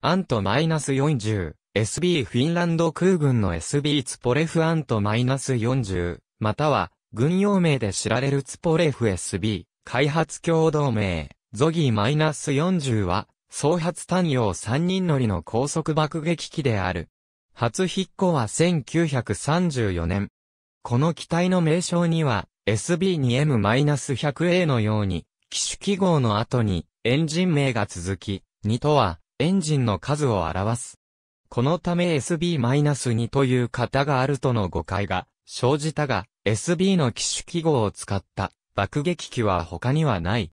アント -40、SB フィンランド空軍の SB ツポレフアント -40、または、軍用名で知られるツポレフ SB、開発共同名、ゾギー -40 は、総発単用3人乗りの高速爆撃機である。初引っ越は1934年。この機体の名称には、SB2M-100A のように、機種記号の後に、エンジン名が続き、2とは、エンジンの数を表す。このため SB-2 という型があるとの誤解が生じたが、SB の機種記号を使った爆撃機は他にはない。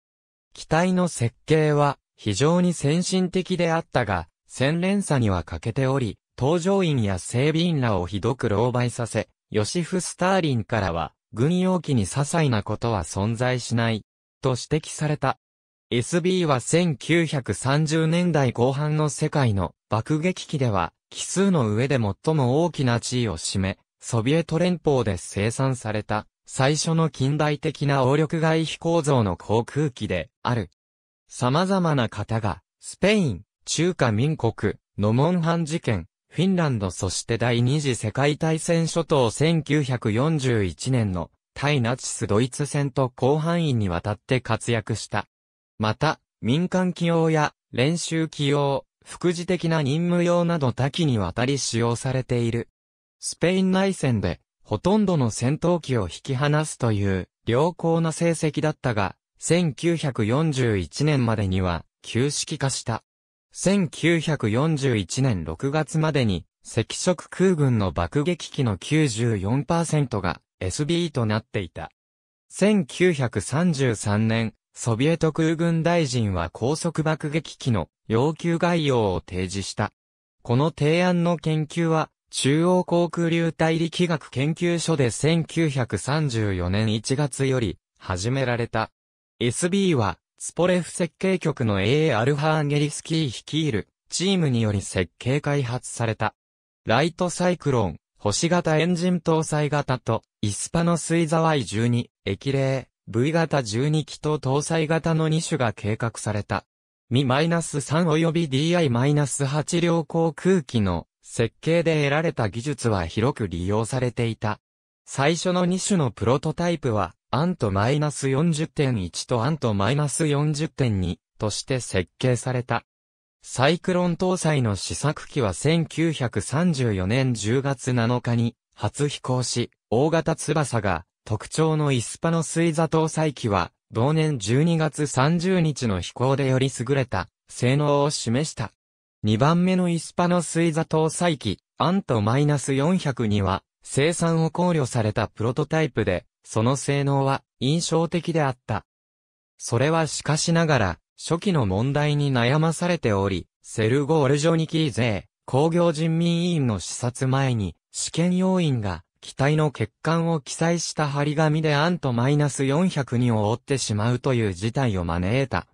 機体の設計は非常に先進的であったが、洗練さには欠けており、搭乗員や整備員らをひどく狼狽させ、ヨシフ・スターリンからは、軍用機に些細なことは存在しない、と指摘された。SB は1930年代後半の世界の爆撃機では、奇数の上で最も大きな地位を占め、ソビエト連邦で生産された、最初の近代的な応力外飛行像の航空機である。様々な方が、スペイン、中華民国、ノモンハン事件、フィンランドそして第二次世界大戦初頭1941年の対ナチスドイツ戦と広範囲にわたって活躍した。また、民間起用や練習起用、副次的な任務用など多岐にわたり使用されている。スペイン内戦で、ほとんどの戦闘機を引き離すという、良好な成績だったが、1941年までには、旧式化した。1941年6月までに、赤色空軍の爆撃機の94%が SB となっていた。1933年、ソビエト空軍大臣は高速爆撃機の要求概要を提示した。この提案の研究は、中央航空流体力学研究所で1934年1月より始められた。SB は、スポレフ設計局の AA アルファーンゲリスキー率いるチームにより設計開発された。ライトサイクロン、星型エンジン搭載型と、イスパノスイザワイ12、液霊。V 型12気筒搭載型の2種が計画された。Mi-3 及び DI-8 両航空機の設計で得られた技術は広く利用されていた。最初の2種のプロトタイプは、アント -40.1 とアント -40.2 として設計された。サイクロン搭載の試作機は1934年10月7日に初飛行し、大型翼が特徴のイスパノスイザ搭載機は、同年12月30日の飛行でより優れた性能を示した。2番目のイスパノスイザ搭載機、アント -400 には、生産を考慮されたプロトタイプで、その性能は印象的であった。それはしかしながら、初期の問題に悩まされており、セルゴ・オルジョニキー税、工業人民委員の視察前に、試験要員が、機体の欠陥を記載した張り紙でアントマイナス402を覆ってしまうという事態を招いた。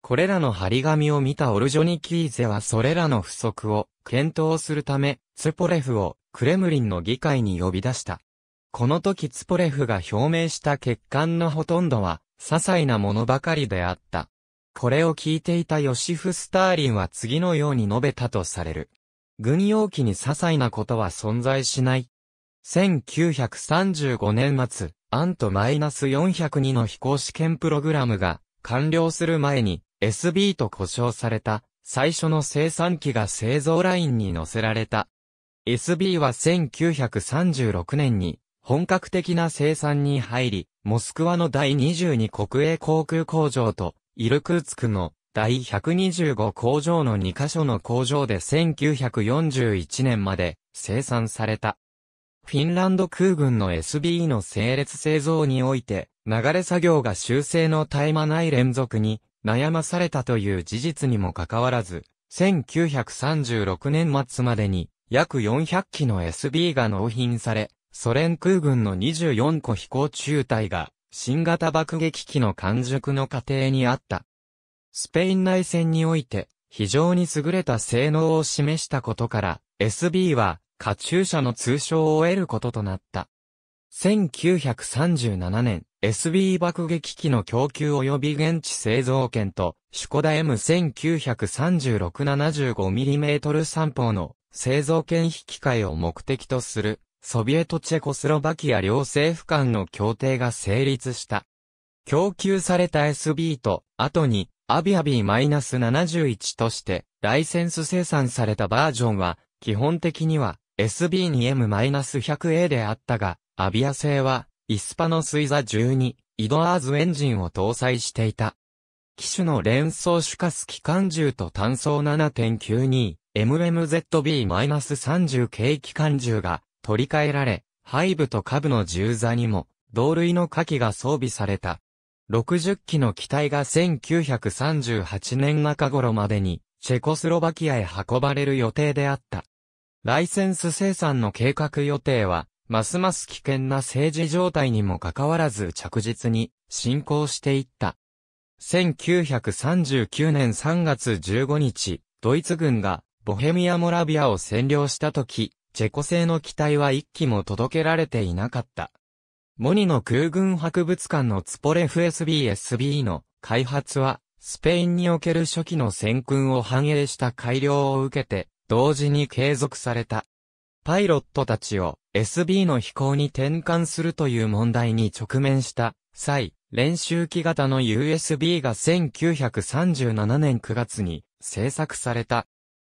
これらの張り紙を見たオルジョニキーゼはそれらの不足を検討するため、ツポレフをクレムリンの議会に呼び出した。この時ツポレフが表明した欠陥のほとんどは、些細なものばかりであった。これを聞いていたヨシフ・スターリンは次のように述べたとされる。軍用機に些細なことは存在しない。1935年末、アント -402 の飛行試験プログラムが完了する前に SB と呼称された最初の生産機が製造ラインに乗せられた。SB は1936年に本格的な生産に入り、モスクワの第22国営航空工場とイルクーツクの第125工場の2カ所の工場で1941年まで生産された。フィンランド空軍の SBE の整列製造において、流れ作業が修正の絶え間ない連続に悩まされたという事実にもかかわらず、1936年末までに約400機の SB が納品され、ソ連空軍の24個飛行中隊が新型爆撃機の完熟の過程にあった。スペイン内戦において非常に優れた性能を示したことから、SB はカチューシャの通称を得ることとなった。1937年、SB 爆撃機の供給及び現地製造権と、シュコダ M1936-75mm 三砲の製造権引き換えを目的とする、ソビエトチェコスロバキア両政府間の協定が成立した。供給された SB と、後に、アビアビー -71 として、ライセンス生産されたバージョンは、基本的には、SB2M-100A であったが、アビア製は、イスパのスイザ12、イドアーズエンジンを搭載していた。機種の連装主化ス機関銃と単装7.92、MMZB-30 k 機関銃が取り替えられ、背部と下部の銃座にも、同類の火器が装備された。60機の機体が1938年中頃までに、チェコスロバキアへ運ばれる予定であった。ライセンス生産の計画予定は、ますます危険な政治状態にもかかわらず着実に進行していった。1939年3月15日、ドイツ軍がボヘミア・モラビアを占領した時、チェコ製の機体は一機も届けられていなかった。モニの空軍博物館のツポレフ SBSB の開発は、スペインにおける初期の戦訓を反映した改良を受けて、同時に継続された。パイロットたちを SB の飛行に転換するという問題に直面した際、練習機型の USB が1937年9月に製作された。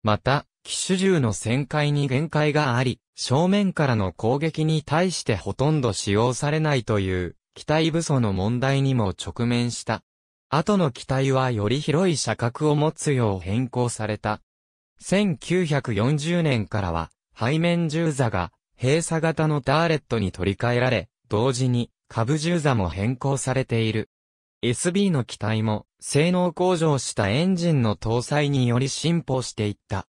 また、機種銃の旋回に限界があり、正面からの攻撃に対してほとんど使用されないという機体武装の問題にも直面した。後の機体はより広い車格を持つよう変更された。1940年からは、背面銃座が、閉鎖型のターレットに取り替えられ、同時に、株銃座も変更されている。SB の機体も、性能向上したエンジンの搭載により進歩していった。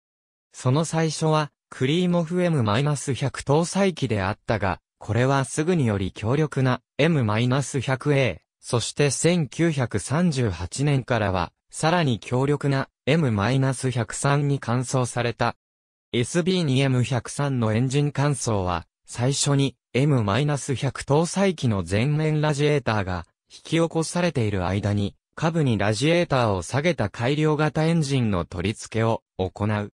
その最初は、クリーモフ M-100 搭載機であったが、これはすぐにより強力な M-100A、そして1938年からは、さらに強力な M-103 に換装された。SB2M103 のエンジン換装は、最初に M-100 搭載機の前面ラジエーターが引き起こされている間に、下部にラジエーターを下げた改良型エンジンの取り付けを行う。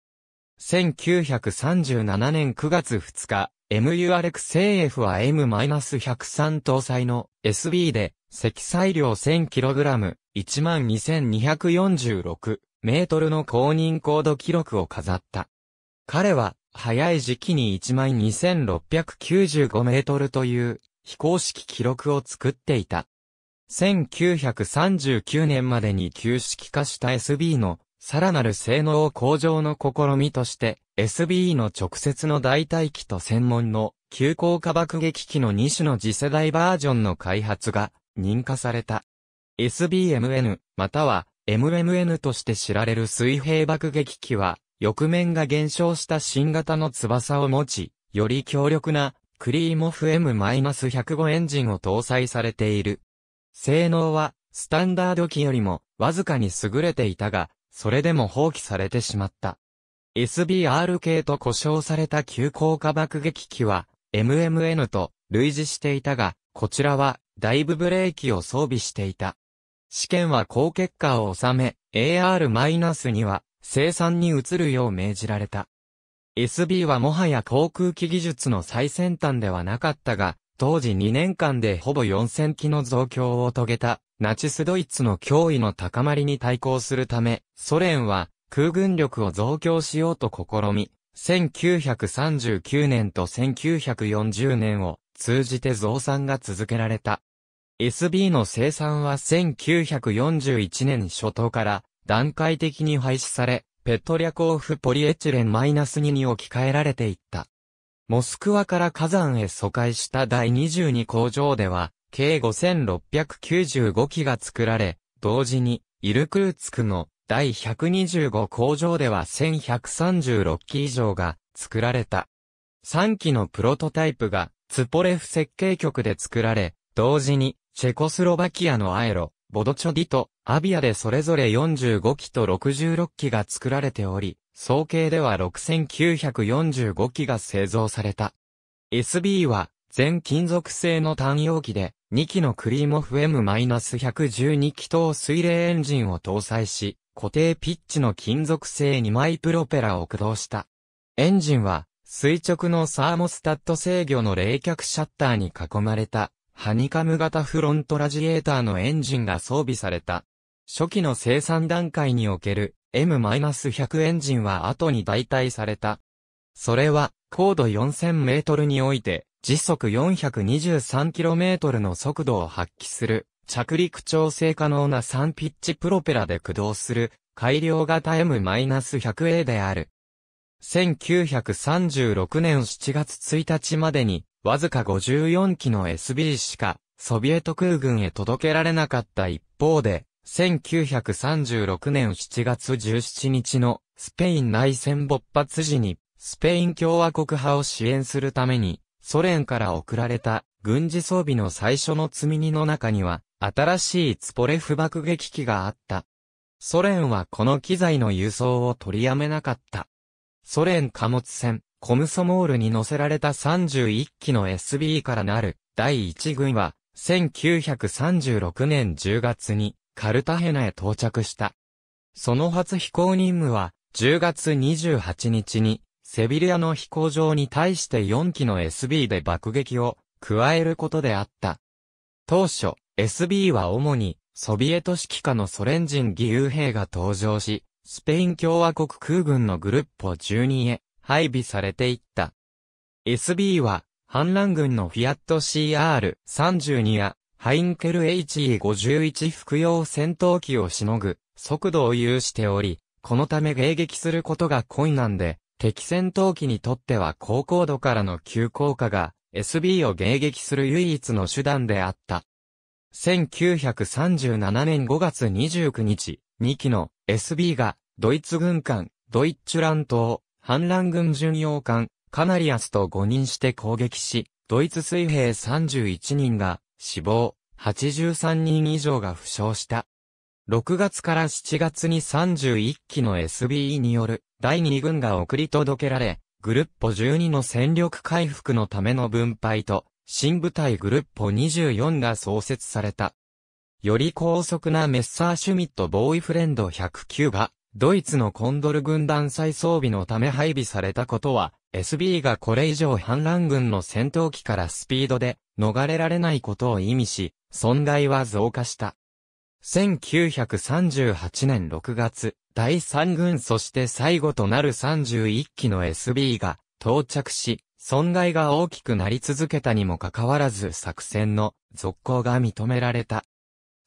1937年9月2日、MURXAF は M-103 搭載の SB で積載量 1000kg、12246メートルの公認高度記録を飾った。彼は、早い時期に12,695メートルという非公式記録を作っていた。1939年までに旧式化した SB のさらなる性能向上の試みとして SB の直接の代替機と専門の急降下爆撃機の2種の次世代バージョンの開発が認可された。SBMN または MMN として知られる水平爆撃機は、翼面が減少した新型の翼を持ち、より強力なクリーモフ M-105 エンジンを搭載されている。性能は、スタンダード機よりも、わずかに優れていたが、それでも放棄されてしまった。SBR 系と故障された急降下爆撃機は、MMN と類似していたが、こちらは、ダイブブレーキを装備していた。試験は高結果を収め、AR- には生産に移るよう命じられた。SB はもはや航空機技術の最先端ではなかったが、当時2年間でほぼ4000機の増強を遂げた、ナチスドイツの脅威の高まりに対抗するため、ソ連は空軍力を増強しようと試み、1939年と1940年を通じて増産が続けられた。SB の生産は1941年初頭から段階的に廃止され、ペット略コフポリエチレン -2 に置き換えられていった。モスクワから火山へ疎開した第22工場では、計5695機が作られ、同時に、イルクーツクの第125工場では1136機以上が作られた。3機のプロトタイプがツポレフ設計局で作られ、同時にチェコスロバキアのアエロ、ボドチョディとアビアでそれぞれ45機と66機が作られており、総計では6945機が製造された。SB は全金属製の単容機で2機のクリーモフ M-112 気筒水冷エンジンを搭載し、固定ピッチの金属製2枚プロペラを駆動した。エンジンは垂直のサーモスタット制御の冷却シャッターに囲まれたハニカム型フロントラジエーターのエンジンが装備された。初期の生産段階における M-100 エンジンは後に代替された。それは高度4000メートルにおいて時速 423km の速度を発揮する着陸調整可能な3ピッチプロペラで駆動する改良型 M-100A である。1936年7月1日までにわずか54機の SB しか、ソビエト空軍へ届けられなかった一方で、1936年7月17日のスペイン内戦勃発時に、スペイン共和国派を支援するために、ソ連から送られた軍事装備の最初の積み荷の中には、新しいツポレフ爆撃機があった。ソ連はこの機材の輸送を取りやめなかった。ソ連貨物船、コムソモールに乗せられた31機の SB からなる第1軍は、1936年10月にカルタヘナへ到着した。その初飛行任務は、10月28日に、セビリアの飛行場に対して4機の SB で爆撃を加えることであった。当初、SB は主に、ソビエト指揮下のソ連人義勇兵が登場し、スペイン共和国空軍のグルッポ12へ配備されていった。SB は、反乱軍のフィアット CR32 や、ハインケル HE51 服用戦闘機をしのぐ、速度を有しており、このため迎撃することが困難で、敵戦闘機にとっては高高度からの急降下が、SB を迎撃する唯一の手段であった。1937年5月29日、2機の SB が、ドイツ軍艦、ドイッチュラン島、反乱軍巡洋艦、カナリアスと誤認して攻撃し、ドイツ水兵31人が死亡、83人以上が負傷した。6月から7月に31機の SBE による第2軍が送り届けられ、グルッポ12の戦力回復のための分配と、新部隊グルッポ24が創設された。より高速なメッサーシュミットボーイフレンド109がドイツのコンドル軍団再装備のため配備されたことは、SB がこれ以上反乱軍の戦闘機からスピードで逃れられないことを意味し、損害は増加した。1938年6月、第3軍そして最後となる31機の SB が到着し、損害が大きくなり続けたにもかかわらず作戦の続行が認められた。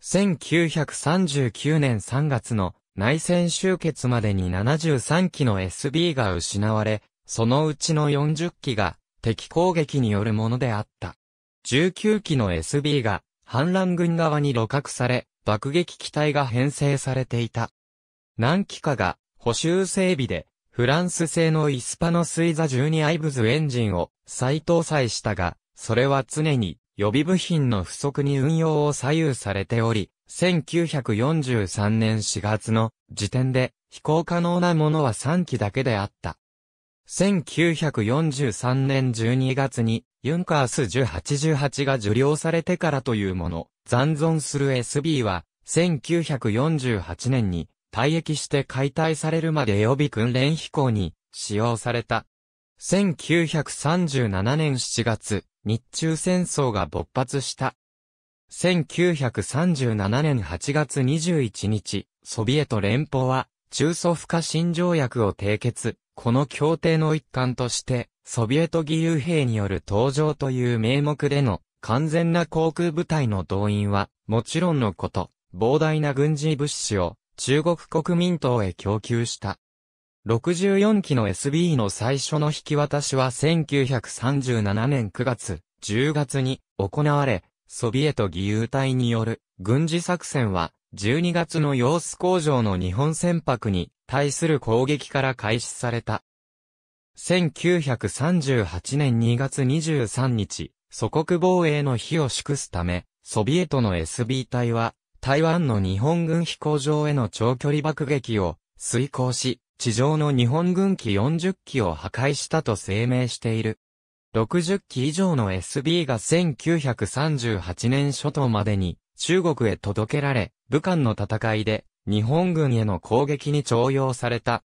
1939年3月の内戦終結までに73機の SB が失われ、そのうちの40機が敵攻撃によるものであった。19機の SB が反乱軍側に露獲され、爆撃機体が編成されていた。何機かが補修整備でフランス製のイスパノスイザ12アイブズエンジンを再搭載したが、それは常に予備部品の不足に運用を左右されており、1943年4月の時点で飛行可能なものは3機だけであった。1943年12月にユンカース1088が受領されてからというもの、残存する SB は1948年に退役して解体されるまで予備訓練飛行に使用された。1937年7月、日中戦争が勃発した。1937年8月21日、ソビエト連邦は、中ソ不可侵条約を締結。この協定の一環として、ソビエト義勇兵による登場という名目での完全な航空部隊の動員は、もちろんのこと、膨大な軍事物資を中国国民党へ供給した。64機の SB の最初の引き渡しは1937年9月、10月に行われ、ソビエト義勇隊による軍事作戦は12月の様子工場の日本船舶に対する攻撃から開始された。1938年2月23日、祖国防衛の日を祝すため、ソビエトの SB 隊は台湾の日本軍飛行場への長距離爆撃を遂行し、地上の日本軍機40機を破壊したと声明している。60機以上の SB が1938年初頭までに中国へ届けられ、武漢の戦いで日本軍への攻撃に徴用された。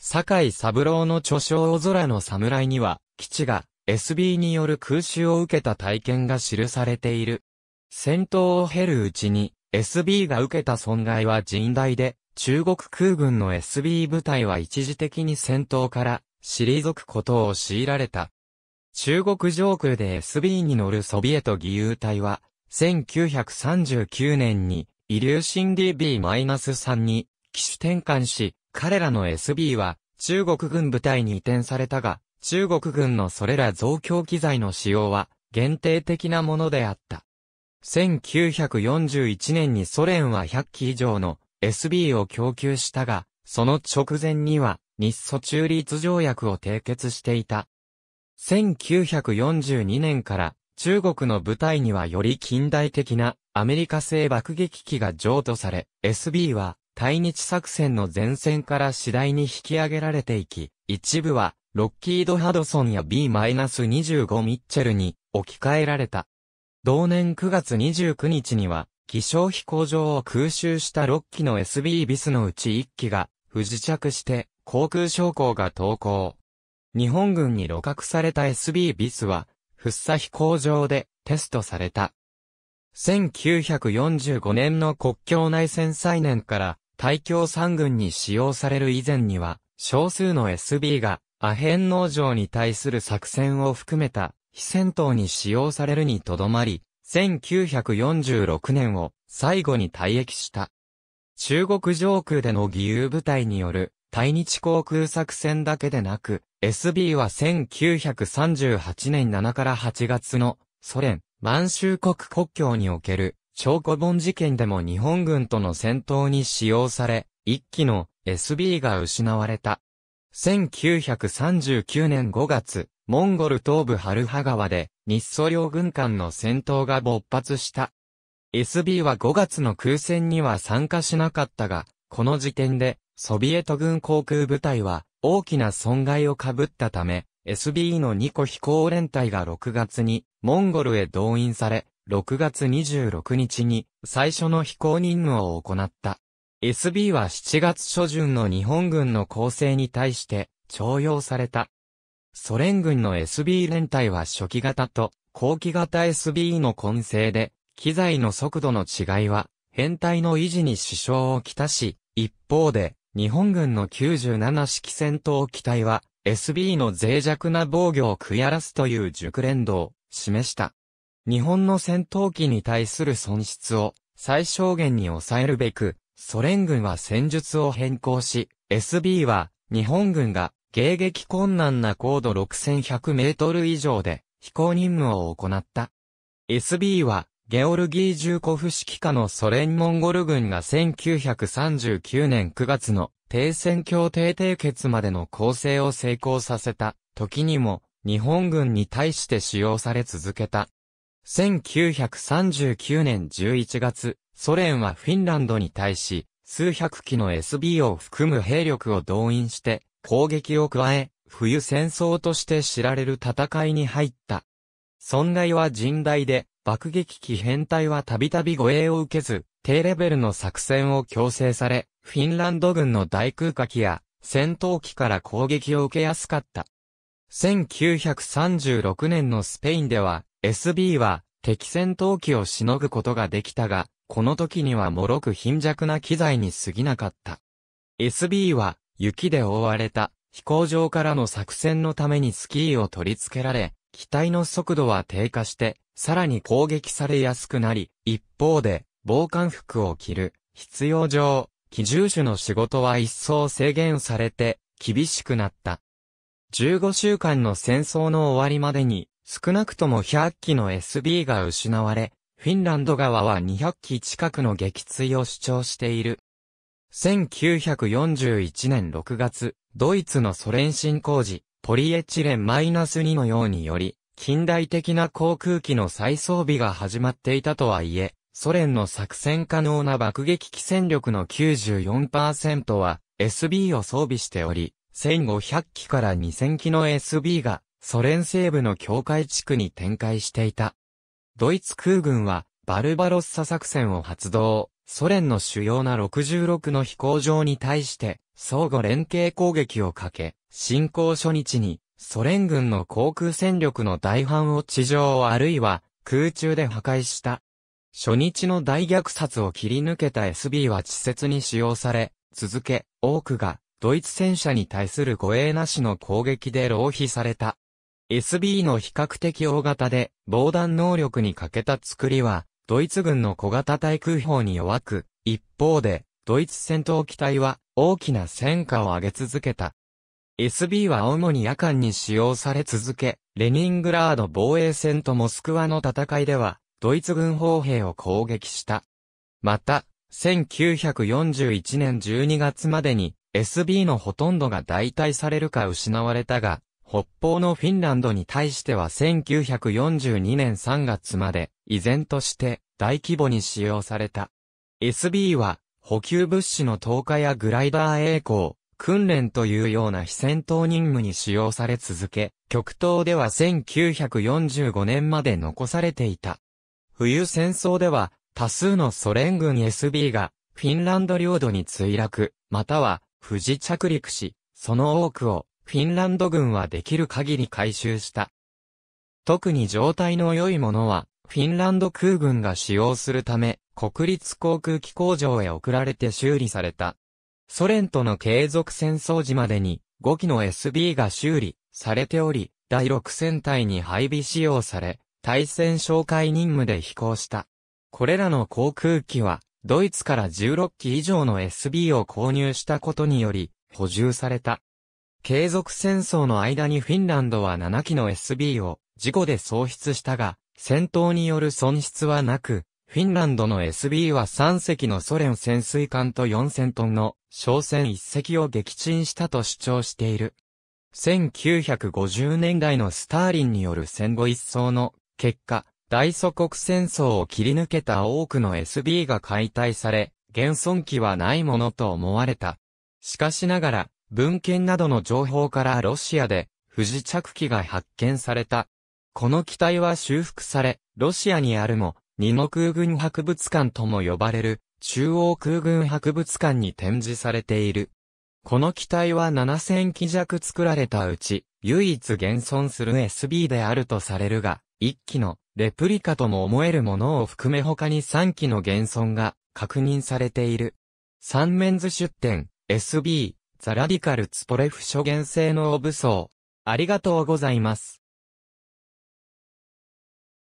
坂井三郎の著書大空の侍には、基地が SB による空襲を受けた体験が記されている。戦闘を経るうちに SB が受けた損害は甚大で、中国空軍の SB 部隊は一時的に戦闘から退くことを強いられた。中国上空で SB に乗るソビエト義勇隊は、1939年にイリューシン DB-3 に機種転換し、彼らの SB は中国軍部隊に移転されたが、中国軍のそれら増強機材の使用は限定的なものであった。1941年にソ連は100機以上の SB を供給したが、その直前には日ソ中立条約を締結していた。1942年から中国の部隊にはより近代的なアメリカ製爆撃機が譲渡され、SB は対日作戦の前線から次第に引き上げられていき、一部はロッキード・ハドソンや B-25 ミッチェルに置き換えられた。同年9月29日には気象飛行場を空襲した6機の SB ビスのうち1機が不時着して航空将校が投降。日本軍に露獲された SB ビスは、ッサ飛行場でテストされた。1945年の国境内戦再年から大京三軍に使用される以前には、少数の SB がアヘン農場に対する作戦を含めた非戦闘に使用されるにとどまり、1946年を最後に退役した。中国上空での義勇部隊による対日航空作戦だけでなく、SB は1938年7から8月のソ連、満州国国境における超古本事件でも日本軍との戦闘に使用され、一機の SB が失われた。1939年5月、モンゴル東部ハルハ川で日ソ両軍間の戦闘が勃発した。SB は5月の空戦には参加しなかったが、この時点で、ソビエト軍航空部隊は大きな損害を被ったため、SB の2個飛行連隊が6月にモンゴルへ動員され、6月26日に最初の飛行任務を行った。SB は7月初旬の日本軍の攻勢に対して徴用された。ソ連軍の SB 連隊は初期型と後期型 SB の混成で、機材の速度の違いは、編隊の維持に支障をきたし、一方で、日本軍の97式戦闘機体は、SB の脆弱な防御を食い荒らすという熟練度を示した。日本の戦闘機に対する損失を最小限に抑えるべく、ソ連軍は戦術を変更し、SB は日本軍が迎撃困難な高度6100メートル以上で飛行任務を行った。SB は、ゲオルギー・ジューコフ指揮下のソ連モンゴル軍が1939年9月の停戦協定締結までの構成を成功させた時にも日本軍に対して使用され続けた。1939年11月、ソ連はフィンランドに対し、数百機の SB を含む兵力を動員して、攻撃を加え、冬戦争として知られる戦いに入った。損害は甚大で、爆撃機編隊はたびたび護衛を受けず、低レベルの作戦を強制され、フィンランド軍の大空火器や戦闘機から攻撃を受けやすかった。1936年のスペインでは、SB は敵戦闘機をしのぐことができたが、この時には脆く貧弱な機材に過ぎなかった。SB は雪で覆われた飛行場からの作戦のためにスキーを取り付けられ、機体の速度は低下して、さらに攻撃されやすくなり、一方で、防寒服を着る、必要上、機銃手の仕事は一層制限されて、厳しくなった。15週間の戦争の終わりまでに、少なくとも100機の SB が失われ、フィンランド側は200機近くの撃墜を主張している。1941年6月、ドイツのソ連侵攻時、ポリエチレン -2 のようにより、近代的な航空機の再装備が始まっていたとはいえ、ソ連の作戦可能な爆撃機戦力の94%は SB を装備しており、1500機から2000機の SB がソ連西部の境界地区に展開していた。ドイツ空軍はバルバロッサ作戦を発動。ソ連の主要な66の飛行場に対して相互連携攻撃をかけ、進行初日にソ連軍の航空戦力の大半を地上あるいは空中で破壊した。初日の大虐殺を切り抜けた SB は地設に使用され、続け、多くがドイツ戦車に対する護衛なしの攻撃で浪費された。SB の比較的大型で防弾能力に欠けた作りは、ドイツ軍の小型対空砲に弱く、一方で、ドイツ戦闘機体は大きな戦果を上げ続けた。SB は主に夜間に使用され続け、レニングラード防衛戦とモスクワの戦いでは、ドイツ軍砲兵を攻撃した。また、1941年12月までに SB のほとんどが代替されるか失われたが、北方のフィンランドに対しては1942年3月まで、依然として大規模に使用された。SB は、補給物資の投下やグライダー栄光、訓練というような非戦闘任務に使用され続け、極東では1945年まで残されていた。冬戦争では、多数のソ連軍 SB が、フィンランド領土に墜落、または、不時着陸し、その多くを、フィンランド軍はできる限り回収した。特に状態の良いものは、フィンランド空軍が使用するため、国立航空機工場へ送られて修理された。ソ連との継続戦争時までに、5機の SB が修理されており、第6戦隊に配備使用され、対戦紹介任務で飛行した。これらの航空機は、ドイツから16機以上の SB を購入したことにより、補充された。継続戦争の間にフィンランドは7機の SB を事故で喪失したが、戦闘による損失はなく、フィンランドの SB は3隻のソ連潜水艦と4000トンの商船1隻を撃沈したと主張している。1950年代のスターリンによる戦後一層の結果、大祖国戦争を切り抜けた多くの SB が解体され、現存機はないものと思われた。しかしながら、文献などの情報からロシアで不時着機が発見された。この機体は修復され、ロシアにあるも、二の空軍博物館とも呼ばれる中央空軍博物館に展示されている。この機体は7000機弱作られたうち、唯一現存する SB であるとされるが、1機のレプリカとも思えるものを含め他に3機の現存が確認されている。三面図出展 SB ザ・ラディカル・ツポレフ諸元性の武装。ありがとうございます。